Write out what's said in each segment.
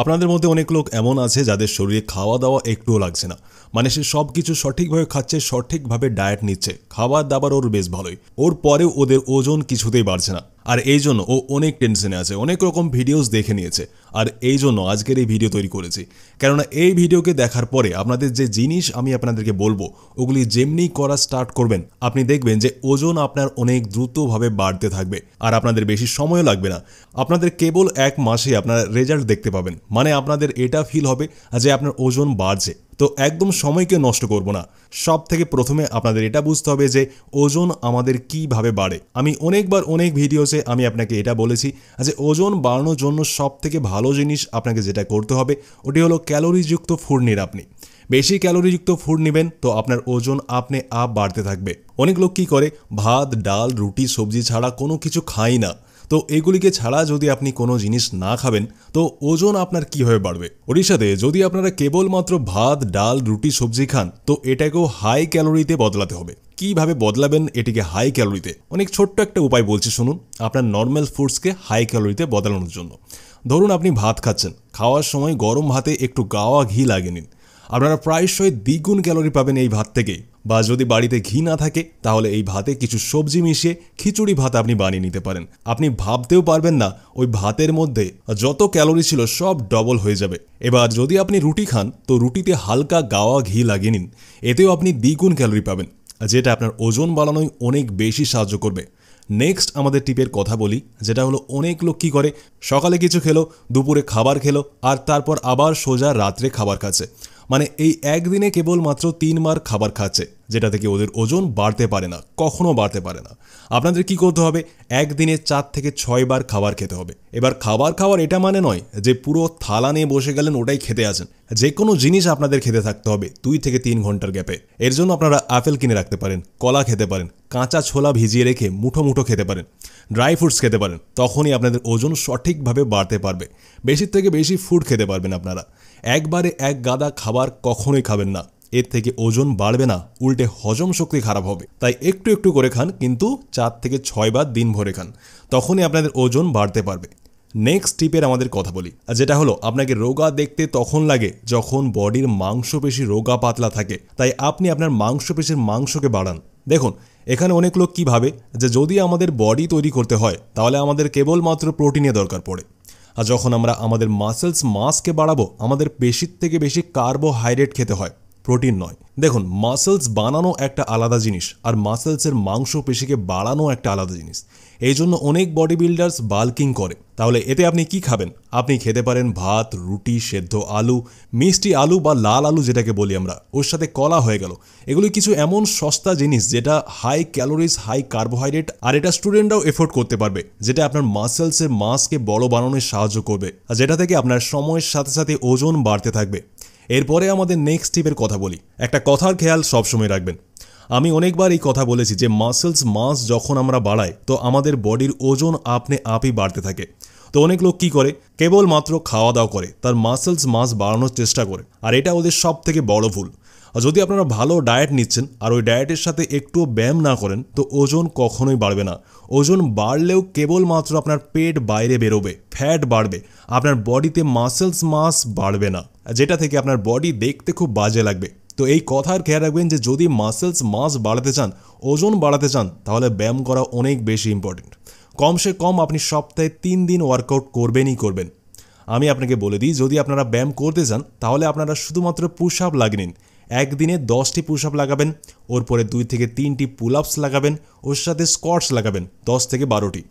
আপনাদের মধ্যে অনেক লোক এমন আছে যাদের শরীরে খাওয়া দাওয়া একটুও লাগছে না মানে সে সব কিছু সঠিকভাবে খাচ্ছে সঠিকভাবে ডায়েট নিচ্ছে খাবার দাবার ওর বেশ ভালোই ওর পরেও ওদের ওজন কিছুতেই বাড়ছে না আর এই জন্য ও অনেক টেনশনে আছে অনেক রকম ভিডিওস দেখে নিয়েছে আর এই জন্য আজকের এই ভিডিও তৈরি করেছি কেননা এই ভিডিওকে দেখার পরে আপনাদের যে জিনিস আমি আপনাদেরকে বলবো ওগুলি যেমনি করা স্টার্ট করবেন আপনি দেখবেন যে ওজন আপনার অনেক দ্রুতভাবে বাড়তে থাকবে আর আপনাদের বেশি সময় লাগবে না আপনাদের কেবল এক মাসে আপনারা রেজাল্ট দেখতে পাবেন মানে আপনাদের এটা ফিল হবে যে আপনার ওজন বাড়ছে তো একদম সময়কে নষ্ট করব না সব থেকে প্রথমে আপনাদের এটা বুঝতে হবে যে ওজন আমাদের কিভাবে বাড়ে আমি অনেকবার অনেক ভিডিওসে আমি আপনাকে এটা বলেছি যে ওজন বাড়ানোর জন্য সব থেকে ভালো ভালো জিনিস আপনাকে যেটা করতে হবে ওটি হলো ক্যালোরিযুক্ত ফুড নিন আপনি বেশি ক্যালোরিযুক্ত ফুড নেবেন তো আপনার ওজন আপনি আপ বাড়তে থাকবে অনেক লোক কী করে ভাত ডাল রুটি সবজি ছাড়া কোনো কিছু খাই না তো এগুলিকে ছাড়া যদি আপনি কোনো জিনিস না খাবেন তো ওজন আপনার কীভাবে বাড়বে ওড়িশাতে যদি আপনারা কেবলমাত্র ভাত ডাল রুটি সবজি খান তো এটাকেও হাই ক্যালোরিতে বদলাতে হবে কিভাবে বদলাবেন এটিকে হাই ক্যালোরিতে অনেক ছোট্ট একটা উপায় বলছি শুনুন আপনার নর্মাল ফুডসকে হাই ক্যালোরিতে বদলানোর জন্য ধরুন আপনি ভাত খাচ্ছেন খাওয়ার সময় গরম ভাতে একটু গাওয়া ঘি লাগিয়ে নিন আপনারা প্রায়শই দ্বিগুণ ক্যালোরি পাবেন এই ভাত থেকেই বা যদি বাড়িতে ঘি না থাকে তাহলে এই ভাতে কিছু সবজি মিশিয়ে খিচুড়ি ভাত আপনি বানিয়ে নিতে পারেন আপনি ভাবতেও পারবেন না ওই ভাতের মধ্যে যত ক্যালোরি ছিল সব ডবল হয়ে যাবে এবার যদি আপনি রুটি খান তো রুটিতে হালকা গাওয়া ঘি লাগিয়ে নিন এতেও আপনি দ্বিগুণ ক্যালোরি পাবেন যেটা আপনার ওজন বাড়ানোয় অনেক বেশি সাহায্য করবে নেক্সট আমাদের টিপের কথা বলি যেটা হলো অনেক লোক কী করে সকালে কিছু খেলো দুপুরে খাবার খেলো আর তারপর আবার সোজা রাত্রে খাবার খাচ্ছে মানে এই একদিনে কেবল মাত্র তিনবার খাবার খাচ্ছে যেটা থেকে ওদের ওজন বাড়তে পারে না কখনো বাড়তে পারে না আপনাদের কি করতে হবে একদিনে চার থেকে ছয় বার খাবার খেতে হবে এবার খাবার খাওয়ার এটা মানে নয় যে পুরো থালা নিয়ে বসে গেলেন ওটাই খেতে আছেন যে কোনো জিনিস আপনাদের খেতে থাকতে হবে দুই থেকে তিন ঘন্টার গ্যাপে এর জন্য আপনারা আপেল কিনে রাখতে পারেন কলা খেতে পারেন কাঁচা ছোলা ভিজিয়ে রেখে মুঠো মুঠো খেতে পারেন ড্রাই ফ্রুটস খেতে পারেন তখনই আপনাদের ওজন সঠিকভাবে বাড়তে পারবে বেশির থেকে বেশি ফুড খেতে পারবেন আপনারা একবারে এক গাদা খাবার কখনোই খাবেন না এর থেকে ওজন বাড়বে না উল্টে হজম শক্তি খারাপ হবে তাই একটু একটু করে খান কিন্তু চার থেকে ছয়বার দিন ভরে খান তখনই আপনাদের ওজন বাড়তে পারবে নেক্সট টিপের আমাদের কথা বলি যেটা হলো আপনাকে রোগা দেখতে তখন লাগে যখন বডির মাংসপেশি রোগা পাতলা থাকে তাই আপনি আপনার মাংসপেশির মাংসকে বাড়ান দেখুন এখানে অনেক লোক কী ভাবে যে যদি আমাদের বডি তৈরি করতে হয় তাহলে আমাদের কেবলমাত্র প্রোটিনের দরকার পড়ে আর যখন আমরা আমাদের মাসেলস মাসকে বাড়াবো আমাদের বেশির থেকে বেশি কার্বোহাইড্রেট খেতে হয় প্রোটিন নয় দেখুন মাসেলস বানানো একটা আলাদা জিনিস আর মাসেলসের মাংস পেশিকে বাড়ানো একটা আলাদা জিনিস এই জন্য অনেক বডি বিল্ডার্স বাল্কিং করে তাহলে এতে আপনি কি খাবেন আপনি খেতে পারেন ভাত রুটি সেদ্ধ আলু মিষ্টি আলু বা লাল আলু যেটাকে বলি আমরা ওর সাথে কলা হয়ে গেল এগুলি কিছু এমন সস্তা জিনিস যেটা হাই ক্যালোরিজ হাই কার্বোহাইড্রেট আর এটা স্টুডেন্টরাও এফোর্ড করতে পারবে যেটা আপনার মাসেলসের মাসকে বড় বানানোর সাহায্য করবে আর যেটা থেকে আপনার সময়ের সাথে সাথে ওজন বাড়তে থাকবে এরপরে আমাদের নেক্সট টিপের কথা বলি একটা কথার খেয়াল সবসময় রাখবেন আমি অনেকবার এই কথা বলেছি যে মাসেলস মাস যখন আমরা বাড়াই তো আমাদের বডির ওজন আপনি আপই বাড়তে থাকে তো অনেক লোক কী করে কেবল মাত্র খাওয়া দাওয়া করে তার মাসেলস মাস বাড়ানোর চেষ্টা করে আর এটা ওদের সব থেকে বড় ভুল যদি আপনারা ভালো ডায়েট নিচ্ছেন আর ওই ডায়েটের সাথে একটুও ব্যায়াম না করেন তো ওজন কখনোই বাড়বে না ওজন বাড়লেও কেবলমাত্র আপনার পেট বাইরে বেরোবে ফ্যাট বাড়বে আপনার বডিতে মাসেলস মাস বাড়বে না যেটা থেকে আপনার বডি দেখতে খুব বাজে লাগবে তো এই কথার খেয়াল রাখবেন যে যদি মাসেলস মাস বাড়াতে চান ওজন বাড়াতে চান তাহলে ব্যায়াম করা অনেক বেশি ইম্পর্টেন্ট কমসে কম আপনি সপ্তাহে তিন দিন ওয়ার্কআউট করবেনই করবেন আমি আপনাকে বলে দিই যদি আপনারা ব্যায়াম করতে চান তাহলে আপনারা শুধুমাত্র পুশ আপ লাগে নিন একদিনে দশটি পুশ আপ লাগাবেন ওর পরে দুই থেকে তিনটি পুল আপস লাগাবেন ওর সাথে স্কোয়াটস লাগাবেন দশ থেকে বারোটি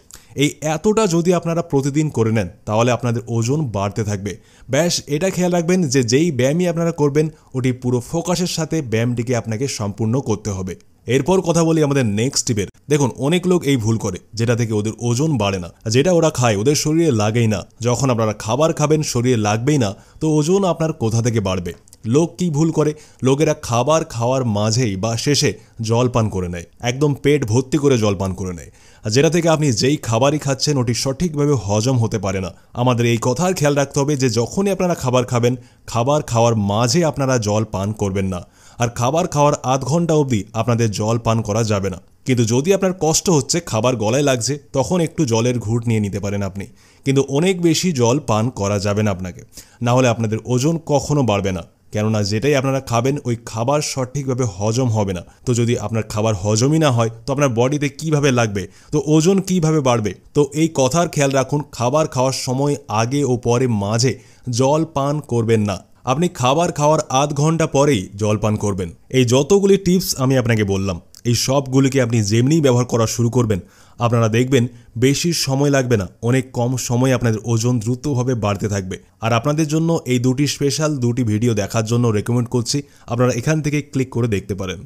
এই এতটা যদি আপনারা প্রতিদিন করে নেন তাহলে আপনাদের ওজন বাড়তে থাকবে ব্যাস এটা খেয়াল রাখবেন যে যেই ব্যায়ামই আপনারা করবেন ওটি পুরো ফোকাসের সাথে ব্যায়ামটিকে আপনাকে সম্পূর্ণ করতে হবে এরপর কথা বলি আমাদের নেক্সট টিপের দেখুন অনেক লোক এই ভুল করে যেটা থেকে ওদের ওজন বাড়ে না যেটা ওরা খায় ওদের শরীরে লাগেই না যখন আপনারা খাবার খাবেন শরীরে লাগবেই না তো ওজন আপনার কোথা থেকে বাড়বে লোক কি ভুল করে লোকেরা খাবার খাওয়ার মাঝেই বা শেষে জল পান করে নেয় একদম পেট ভর্তি করে জল পান করে নেয় যেটা থেকে আপনি যেই খাবারই খাচ্ছেন ওটি সঠিকভাবে হজম হতে পারে না আমাদের এই কথার খেয়াল রাখতে হবে যে যখনই আপনারা খাবার খাবেন খাবার খাওয়ার মাঝে আপনারা জল পান করবেন না আর খাবার খাওয়ার আধ ঘন্টা অবধি আপনাদের জল পান করা যাবে না কিন্তু যদি আপনার কষ্ট হচ্ছে খাবার গলায় লাগছে তখন একটু জলের ঘুট নিয়ে নিতে পারেন আপনি কিন্তু অনেক বেশি জল পান করা যাবে না আপনাকে না হলে আপনাদের ওজন কখনো বাড়বে না কেননা যেটাই আপনারা খাবেন ওই খাবার সঠিকভাবে হজম হবে না তো যদি আপনার খাবার হজমই না হয় তো আপনার বডিতে কিভাবে লাগবে তো ওজন কিভাবে বাড়বে তো এই কথার খেয়াল রাখুন খাবার খাওয়ার সময় আগে ও পরে মাঝে জল পান করবেন না আপনি খাবার খাওয়ার আধ ঘন্টা পরেই জল পান করবেন এই যতগুলি টিপস আমি আপনাকে বললাম এই সবগুলিকে আপনি যেমনি ব্যবহার করা শুরু করবেন আপনারা দেখবেন বেশি সময় লাগবে না অনেক কম সময়ে আপনাদের ওজন দ্রুতভাবে বাড়তে থাকবে আর আপনাদের জন্য এই দুটি স্পেশাল দুটি ভিডিও দেখার জন্য রেকমেন্ড করছি আপনারা এখান থেকে ক্লিক করে দেখতে পারেন